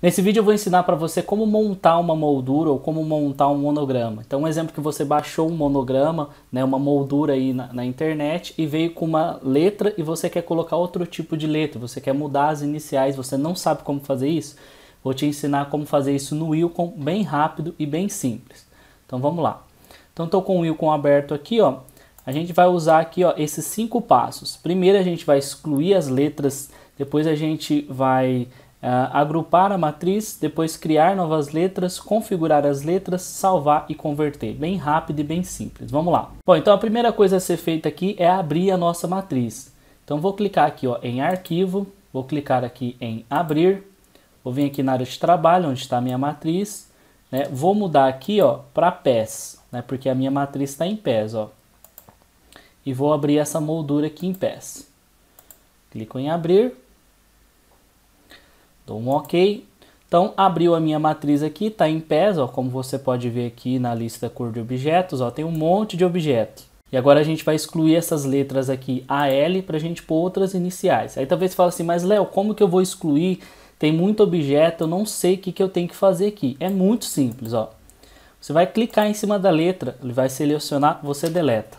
Nesse vídeo eu vou ensinar para você como montar uma moldura ou como montar um monograma. Então, um exemplo que você baixou um monograma, né, uma moldura aí na, na, internet e veio com uma letra e você quer colocar outro tipo de letra, você quer mudar as iniciais, você não sabe como fazer isso? Vou te ensinar como fazer isso no Wilcom, bem rápido e bem simples. Então, vamos lá. Então, estou com o Wilcom aberto aqui, ó. A gente vai usar aqui, ó, esses cinco passos. Primeiro a gente vai excluir as letras, depois a gente vai Uh, agrupar a matriz, depois criar novas letras, configurar as letras, salvar e converter. Bem rápido e bem simples. Vamos lá. Bom, então a primeira coisa a ser feita aqui é abrir a nossa matriz. Então vou clicar aqui ó, em arquivo, vou clicar aqui em abrir, vou vir aqui na área de trabalho, onde está a minha matriz, né? vou mudar aqui para pés, né? porque a minha matriz está em pés. Ó. E vou abrir essa moldura aqui em pés. Clico em abrir, Dou um OK. Então, abriu a minha matriz aqui, está em pés, ó, como você pode ver aqui na lista cor de objetos, ó, tem um monte de objetos. E agora a gente vai excluir essas letras aqui AL para a gente pôr outras iniciais. Aí talvez você fale assim, mas Léo, como que eu vou excluir? Tem muito objeto, eu não sei o que, que eu tenho que fazer aqui. É muito simples, ó. Você vai clicar em cima da letra, ele vai selecionar, você deleta.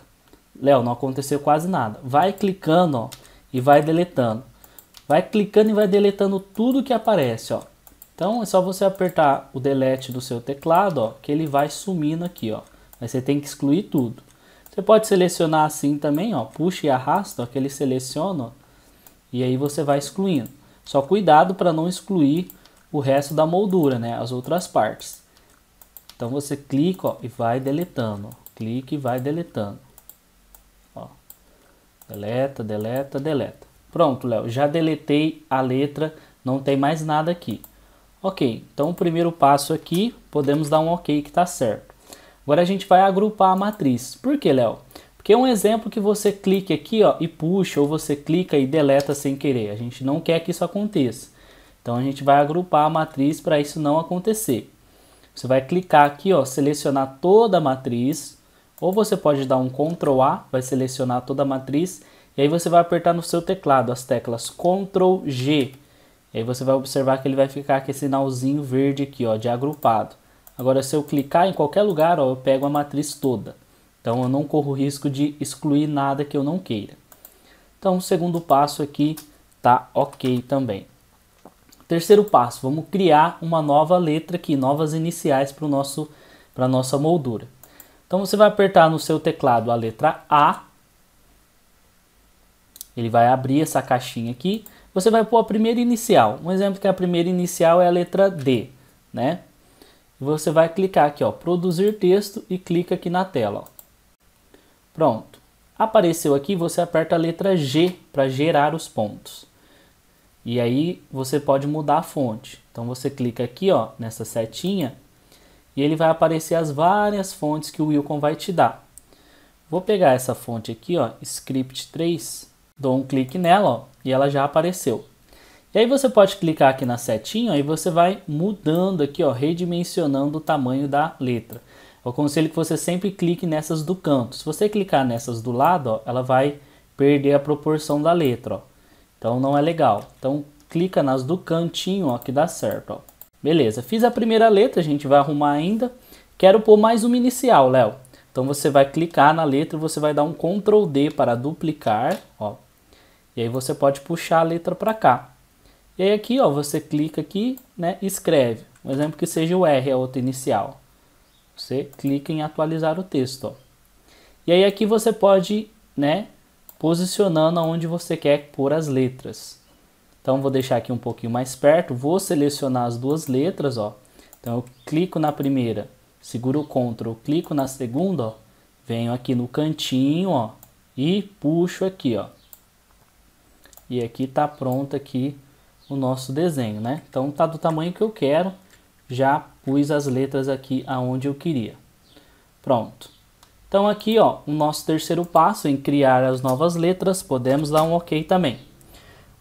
Léo, não aconteceu quase nada. Vai clicando ó, e vai deletando. Vai clicando e vai deletando tudo que aparece, ó. Então é só você apertar o delete do seu teclado, ó, que ele vai sumindo aqui, ó. Mas você tem que excluir tudo. Você pode selecionar assim também, ó, puxa e arrasta, ó, que ele seleciona, ó, e aí você vai excluindo. Só cuidado para não excluir o resto da moldura, né, as outras partes. Então você clica ó, e vai deletando, ó, clica e vai deletando. Ó. Deleta, deleta, deleta. Pronto, Léo, já deletei a letra, não tem mais nada aqui. Ok, então o primeiro passo aqui, podemos dar um ok que está certo. Agora a gente vai agrupar a matriz. Por que, Léo? Porque é um exemplo que você clica aqui ó, e puxa, ou você clica e deleta sem querer. A gente não quer que isso aconteça. Então a gente vai agrupar a matriz para isso não acontecer. Você vai clicar aqui, ó, selecionar toda a matriz, ou você pode dar um Ctrl A, vai selecionar toda a matriz e aí você vai apertar no seu teclado as teclas Ctrl G. E aí você vai observar que ele vai ficar com esse sinalzinho verde aqui, ó, de agrupado. Agora se eu clicar em qualquer lugar, ó, eu pego a matriz toda. Então eu não corro risco de excluir nada que eu não queira. Então o segundo passo aqui tá ok também. Terceiro passo, vamos criar uma nova letra aqui, novas iniciais para nosso para nossa moldura. Então você vai apertar no seu teclado a letra A ele vai abrir essa caixinha aqui. Você vai pôr a primeira inicial. Um exemplo que é a primeira inicial é a letra D, né? Você vai clicar aqui, ó, produzir texto e clica aqui na tela. Ó. Pronto. Apareceu aqui, você aperta a letra G para gerar os pontos. E aí você pode mudar a fonte. Então você clica aqui, ó, nessa setinha e ele vai aparecer as várias fontes que o Wilcon vai te dar. Vou pegar essa fonte aqui, ó, script 3. Dou um clique nela ó, e ela já apareceu. E aí você pode clicar aqui na setinha e você vai mudando aqui, ó, redimensionando o tamanho da letra. Eu aconselho que você sempre clique nessas do canto. Se você clicar nessas do lado, ó, ela vai perder a proporção da letra. Ó. Então não é legal. Então clica nas do cantinho ó, que dá certo. Ó. Beleza, fiz a primeira letra, a gente vai arrumar ainda. Quero pôr mais uma inicial, Léo. Então você vai clicar na letra, e você vai dar um Ctrl D para duplicar, ó, e aí você pode puxar a letra para cá. E aí aqui, ó, você clica aqui, né, escreve. Um exemplo que seja o R, a outra inicial. Você clica em atualizar o texto, ó. E aí aqui você pode, né, posicionando aonde você quer pôr as letras. Então vou deixar aqui um pouquinho mais perto, vou selecionar as duas letras, ó. Então eu clico na primeira, seguro o Ctrl, clico na segunda, ó, venho aqui no cantinho, ó, e puxo aqui, ó. E aqui está pronto aqui o nosso desenho, né? Então tá do tamanho que eu quero, já pus as letras aqui aonde eu queria. Pronto. Então aqui, ó, o nosso terceiro passo em criar as novas letras, podemos dar um OK também.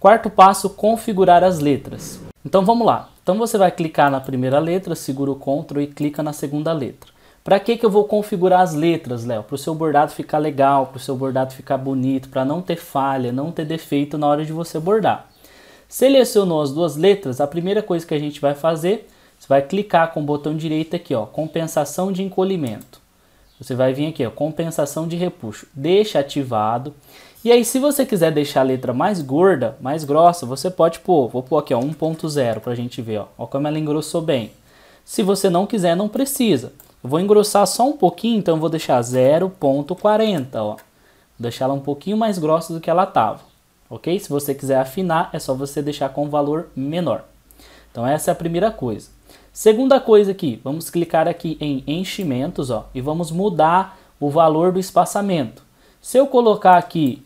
Quarto passo, configurar as letras. Então vamos lá. Então você vai clicar na primeira letra, segura o Ctrl e clica na segunda letra. Para que, que eu vou configurar as letras, Léo? Para o seu bordado ficar legal, para o seu bordado ficar bonito, para não ter falha, não ter defeito na hora de você bordar. Selecionou as duas letras, a primeira coisa que a gente vai fazer, você vai clicar com o botão direito aqui, ó, compensação de encolhimento. Você vai vir aqui, ó, compensação de repuxo. Deixa ativado. E aí, se você quiser deixar a letra mais gorda, mais grossa, você pode pôr, vou pôr aqui, ó, 1.0 para a gente ver, ó, ó como ela engrossou bem. Se você não quiser, não precisa. Eu vou engrossar só um pouquinho, então eu vou deixar 0.40, ó. Vou deixar ela um pouquinho mais grossa do que ela estava, ok? Se você quiser afinar, é só você deixar com um valor menor. Então essa é a primeira coisa. Segunda coisa aqui, vamos clicar aqui em enchimentos, ó, e vamos mudar o valor do espaçamento. Se eu colocar aqui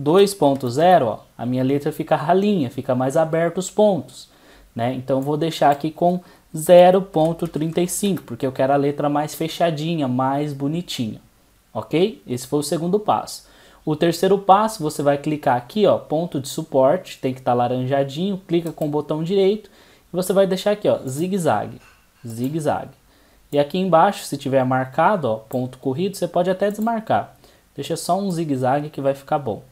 2.0, ó, a minha letra fica ralinha, fica mais aberta os pontos, né? Então vou deixar aqui com 0.35, porque eu quero a letra mais fechadinha, mais bonitinha, ok? Esse foi o segundo passo. O terceiro passo, você vai clicar aqui, ó, ponto de suporte, tem que estar tá laranjadinho, clica com o botão direito, e você vai deixar aqui, ó, zigue-zague, zigue-zague. E aqui embaixo, se tiver marcado, ó, ponto corrido, você pode até desmarcar. Deixa só um zigue-zague que vai ficar bom,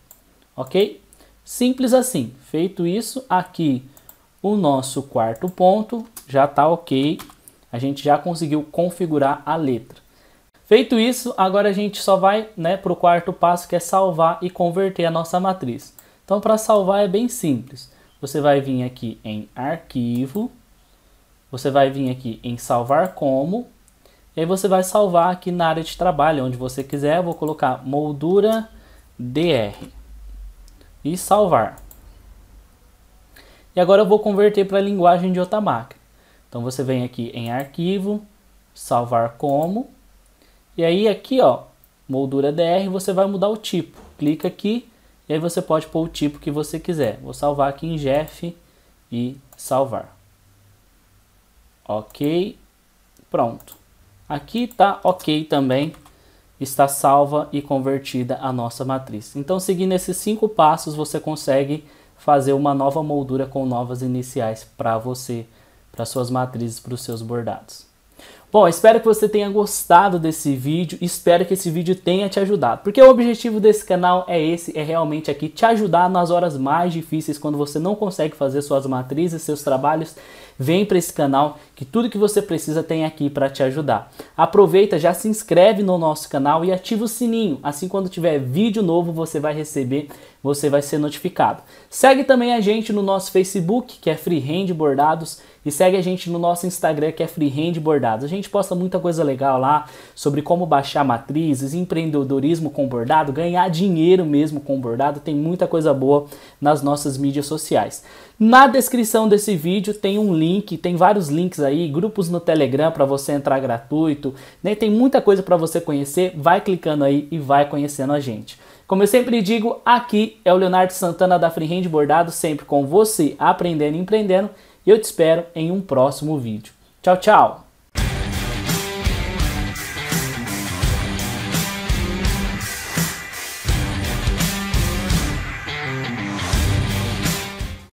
ok? Simples assim. Feito isso, aqui o nosso quarto ponto, já está ok. A gente já conseguiu configurar a letra. Feito isso, agora a gente só vai né, para o quarto passo, que é salvar e converter a nossa matriz. Então, para salvar é bem simples. Você vai vir aqui em Arquivo, você vai vir aqui em Salvar Como, e aí você vai salvar aqui na área de trabalho, onde você quiser. Eu vou colocar Moldura DR e Salvar. E agora eu vou converter para a linguagem de outra máquina. Então você vem aqui em arquivo, salvar como, e aí aqui ó, moldura DR, você vai mudar o tipo. Clica aqui e aí você pode pôr o tipo que você quiser. Vou salvar aqui em Jeff e salvar. Ok, pronto. Aqui tá ok também, está salva e convertida a nossa matriz. Então seguindo esses cinco passos você consegue fazer uma nova moldura com novas iniciais para você para suas matrizes, para os seus bordados. Bom, espero que você tenha gostado desse vídeo, espero que esse vídeo tenha te ajudado, porque o objetivo desse canal é esse, é realmente aqui te ajudar nas horas mais difíceis, quando você não consegue fazer suas matrizes, seus trabalhos, vem para esse canal que tudo que você precisa tem aqui para te ajudar. Aproveita, já se inscreve no nosso canal e ativa o sininho, assim quando tiver vídeo novo você vai receber você vai ser notificado. Segue também a gente no nosso Facebook, que é Freehand Bordados, e segue a gente no nosso Instagram, que é Freehand Bordados. A gente posta muita coisa legal lá sobre como baixar matrizes, empreendedorismo com bordado, ganhar dinheiro mesmo com bordado. Tem muita coisa boa nas nossas mídias sociais. Na descrição desse vídeo tem um link, tem vários links aí, grupos no Telegram para você entrar gratuito, né? Tem muita coisa para você conhecer. Vai clicando aí e vai conhecendo a gente. Como eu sempre digo, aqui é o Leonardo Santana da Freehand Bordado, sempre com você aprendendo e empreendendo. E eu te espero em um próximo vídeo. Tchau, tchau!